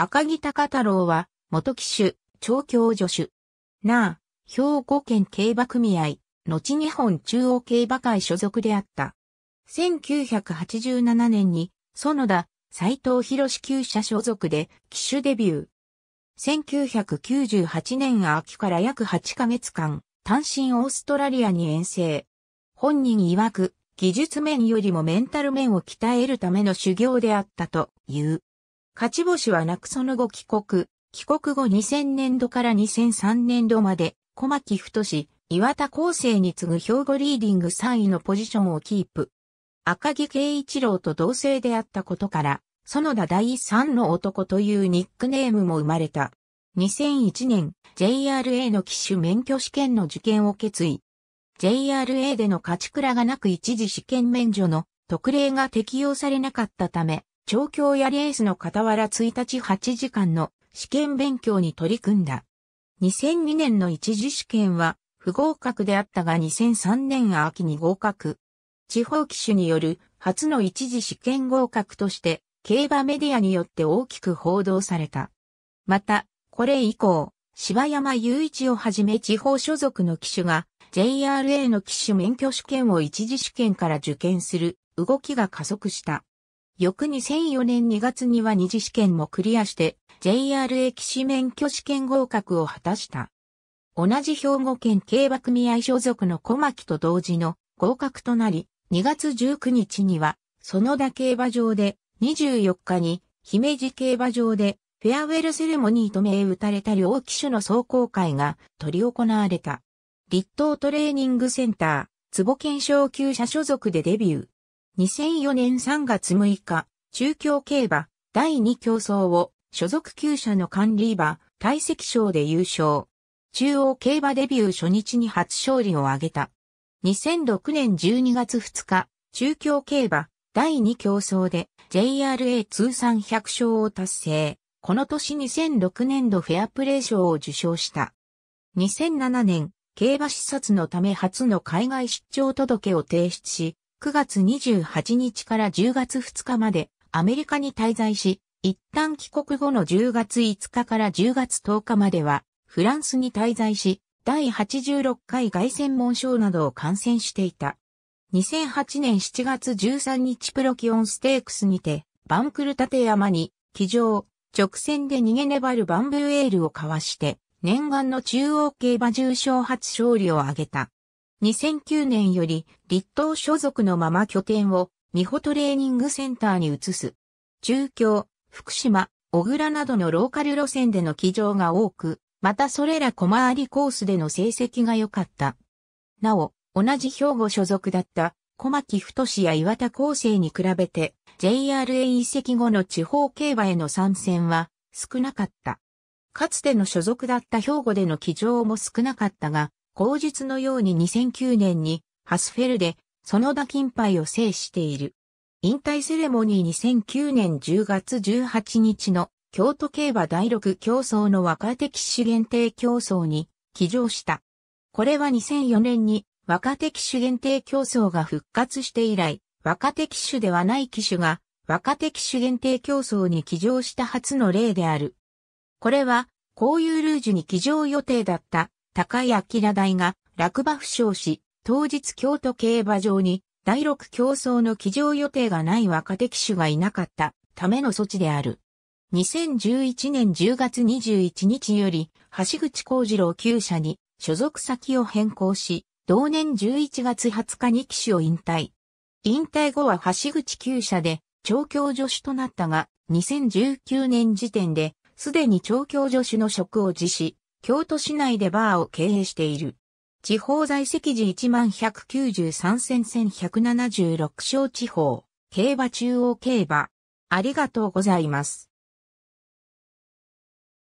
赤木高太郎は、元騎手、調教助手。なあ、兵庫県競馬組合、後日本中央競馬会所属であった。1987年に、園田、斎藤博士旧社所属で、騎手デビュー。1998年秋から約8ヶ月間、単身オーストラリアに遠征。本人曰く、技術面よりもメンタル面を鍛えるための修行であったという。勝ち星はなくその後帰国、帰国後2000年度から2003年度まで、小牧太志、岩田厚生に次ぐ兵庫リーディング3位のポジションをキープ。赤木慶一郎と同性であったことから、園田第三の男というニックネームも生まれた。2001年、JRA の機種免許試験の受験を決意。JRA での勝ち倉がなく一時試験免除の特例が適用されなかったため、調教やレースの傍ら1日8時間の試験勉強に取り組んだ。2002年の一次試験は不合格であったが2003年秋に合格。地方機種による初の一次試験合格として競馬メディアによって大きく報道された。また、これ以降、芝山雄一をはじめ地方所属の機種が JRA の機種免許試験を一次試験から受験する動きが加速した。翌2004年2月には二次試験もクリアして JR 駅士免許試験合格を果たした。同じ兵庫県競馬組合所属の小牧と同時の合格となり、2月19日には、園田競馬場で、24日に、姫路競馬場で、フェアウェルセレモニーと銘打たれた両騎手の壮行会が取り行われた。立東トレーニングセンター、坪健昇級者所属でデビュー。2004年3月6日、中京競馬第2競争を所属旧社の管理馬、大積賞で優勝。中央競馬デビュー初日に初勝利を挙げた。2006年12月2日、中京競馬第2競争で JRA 通算100勝を達成。この年2006年度フェアプレー賞を受賞した。2007年、競馬視察のため初の海外出張届を提出し、9月28日から10月2日までアメリカに滞在し、一旦帰国後の10月5日から10月10日まではフランスに滞在し、第86回外戦門章などを観戦していた。2008年7月13日プロキオンステークスにて、バンクル立山に、騎乗、直線で逃げ粘るバンブーエールをかわして、念願の中央競馬重賞初勝利を挙げた。2009年より立東所属のまま拠点を美穂トレーニングセンターに移す。中京、福島、小倉などのローカル路線での起乗が多く、またそれら小回りコースでの成績が良かった。なお、同じ兵庫所属だった小牧太や岩田厚生に比べて JRA 移籍後の地方競馬への参戦は少なかった。かつての所属だった兵庫での起乗も少なかったが、口述のように2009年にハスフェルで園田金杯を制している。引退セレモニー2009年10月18日の京都競馬第6競争の若手騎手限定競争に起乗した。これは2004年に若手騎手限定競争が復活して以来、若手騎手ではない騎手が若手騎手限定競争に起乗した初の例である。これは、こういうルージュに騎乗予定だった高井明大が落馬負傷し、当日京都競馬場に第6競争の騎乗予定がない若手騎手がいなかったための措置である。2011年10月21日より、橋口幸次郎厩舎に所属先を変更し、同年11月20日に騎手を引退。引退後は橋口厩舎で調教助手となったが、2019年時点で、すでに調教助手の職を辞し、京都市内でバーを経営している。地方在籍時1193千1176小地方、競馬中央競馬。ありがとうございます。